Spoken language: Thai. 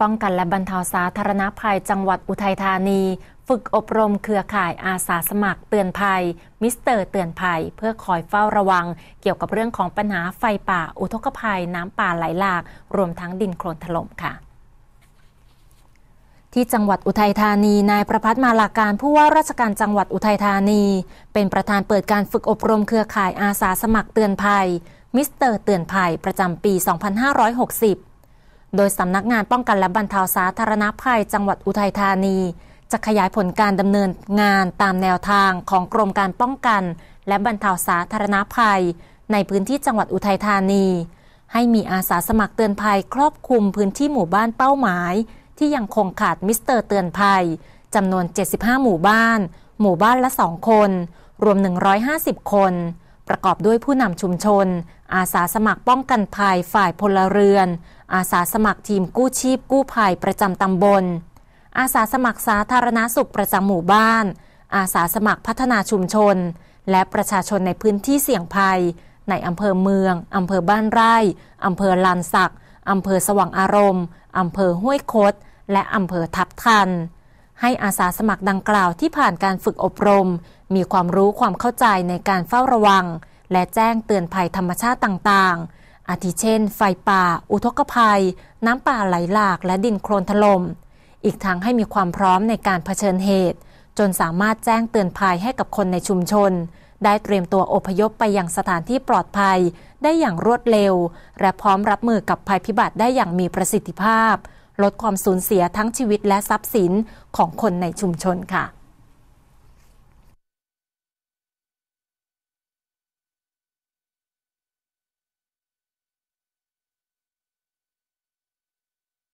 ป้องกันและบรรเทาสาธารณภัยจังหวัดอุทัยธานี ฝึกอบรมเครือข่ายอาสาสมัคร เตือนภัย มิสเตอร์ เตือนภัยเพื่อคอยเฝ้าระวัง เกี่ยวกับเรื่องของปัญหาไฟป่าอุทกภัยน้ำป่าไหลหลาก รวมทั้งดินโคลนถล่มค่ะ ที่จังหวัดอุทัยธานีนายประพัฒมาลาการผู้ว่าราชการจังหวัดอุทัยธานี เป็นประธานเปิดการฝึกอบรมเครือข่ายอาสาสมัครเตือนภัย มิสเตอร์ เตือนภัยประจำปี 2560โดยสำนักงานป้องกันและบรรเทาสาธารณภัย จังหวัดอุทัยธานี จะขยายผลการดำเนินงานตามแนวทางของกรมการป้องกัน และบรรเทาสาธารณภัย ในพื้นที่จังหวัดอุทัยธานี ให้มีอาสาสมัครเตือนภัยครอบคลุมพื้นที่หมู่บ้านเป้าหมาย ที่ยังคงขาดมิสเตอร์เตือนภัยจำนวน 75 หมู่บ้าน หมู่บ้านละ 2 คน รวม 150 คน ประกอบด้วยผู้นำชุมชนอาสาสมัครป้องกันภัยฝ่ายพลเรือน อาสาสมัครทีมกู้ชีพกู้ภัยประจำตำบล อาสาสมัครสาธารณาสุขประจำหมู่บ้าน อาสาสมัครพัฒนาชุมชน และประชาชนในพื้นที่เสี่ยงภัย ในอำเภอเมืองอำเภอบ้านไร่อำเภอลานสักอำเภอสว่างอารมณ์อำเภอห้วยคดและอำเภอทับทัน ให้อาสาสมัครดังกล่าวที่ผ่านการฝึกอบรม มีความรู้ความเข้าใจในการเฝ้าระวังและแจ้งเตือนภัยธรรมชาติต่างๆ อาทิเช่นไฟป่า อุทกภัย น้ำป่าไหลหลาก และดินโครนถลม่ม อีกทั้งให้มีความพร้อมในการเผชิญเหตุ จนสามารถแจ้งเตือนภัยให้กับคนในชุมชน ได้เตรียมตัวอพยพไปยังสถานที่ปลอดภัย ได้อย่างรวดเร็ว และพร้อมรับมือกับภัยพิบัติได้อย่างมีประสิทธิภาพลดความสูญเสียทั้งชีวิตและทรัพย์สินของคนในชุมชนค่ะ